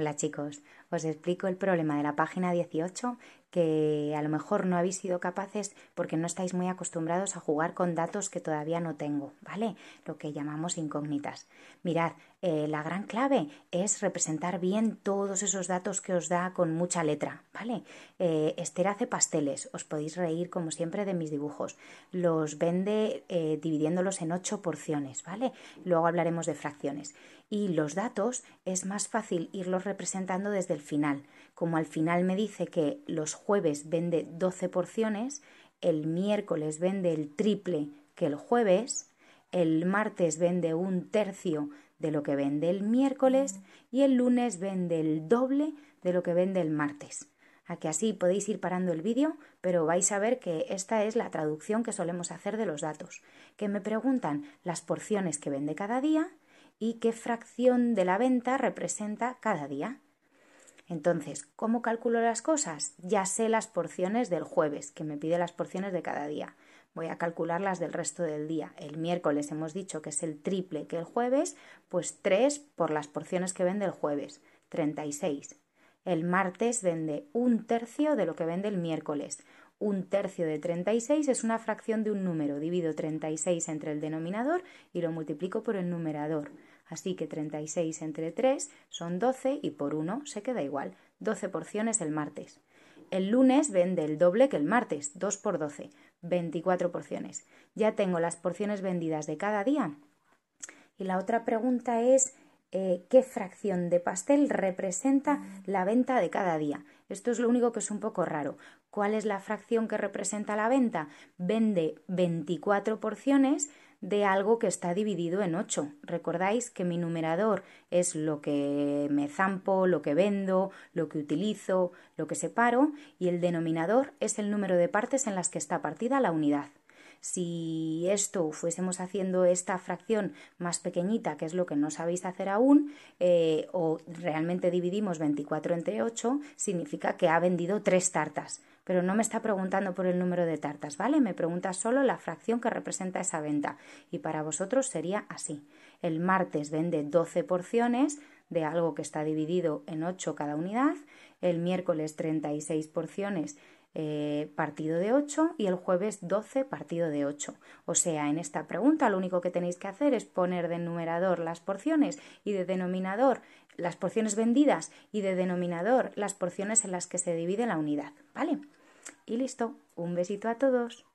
Hola chicos, os explico el problema de la página 18 que a lo mejor no habéis sido capaces porque no estáis muy acostumbrados a jugar con datos que todavía no tengo, ¿vale? Lo que llamamos incógnitas. Mirad, eh, la gran clave es representar bien todos esos datos que os da con mucha letra, ¿vale? Eh, Esther hace pasteles, os podéis reír como siempre de mis dibujos. Los vende eh, dividiéndolos en ocho porciones, ¿vale? Luego hablaremos de fracciones. Y los datos es más fácil irlos representando desde el final. Como al final me dice que los jueves vende 12 porciones, el miércoles vende el triple que el jueves, el martes vende un tercio de lo que vende el miércoles y el lunes vende el doble de lo que vende el martes. A que así podéis ir parando el vídeo, pero vais a ver que esta es la traducción que solemos hacer de los datos, que me preguntan las porciones que vende cada día y qué fracción de la venta representa cada día. Entonces, ¿cómo calculo las cosas? Ya sé las porciones del jueves, que me pide las porciones de cada día. Voy a calcular las del resto del día. El miércoles hemos dicho que es el triple que el jueves, pues 3 por las porciones que vende el jueves, 36. El martes vende un tercio de lo que vende el miércoles. Un tercio de 36 es una fracción de un número. Divido 36 entre el denominador y lo multiplico por el numerador. Así que 36 entre 3 son 12 y por 1 se queda igual. 12 porciones el martes. El lunes vende el doble que el martes, 2 por 12, 24 porciones. Ya tengo las porciones vendidas de cada día. Y la otra pregunta es, eh, ¿qué fracción de pastel representa la venta de cada día? Esto es lo único que es un poco raro. ¿Cuál es la fracción que representa la venta? Vende 24 porciones, de algo que está dividido en 8. Recordáis que mi numerador es lo que me zampo, lo que vendo, lo que utilizo, lo que separo y el denominador es el número de partes en las que está partida la unidad. Si esto fuésemos haciendo esta fracción más pequeñita, que es lo que no sabéis hacer aún, eh, o realmente dividimos 24 entre 8, significa que ha vendido 3 tartas. Pero no me está preguntando por el número de tartas, ¿vale? Me pregunta solo la fracción que representa esa venta. Y para vosotros sería así. El martes vende 12 porciones de algo que está dividido en 8 cada unidad. El miércoles 36 porciones eh, partido de 8 y el jueves 12 partido de 8. O sea, en esta pregunta lo único que tenéis que hacer es poner de numerador las porciones y de denominador las porciones vendidas y de denominador las porciones en las que se divide la unidad. ¿Vale? Y listo. Un besito a todos.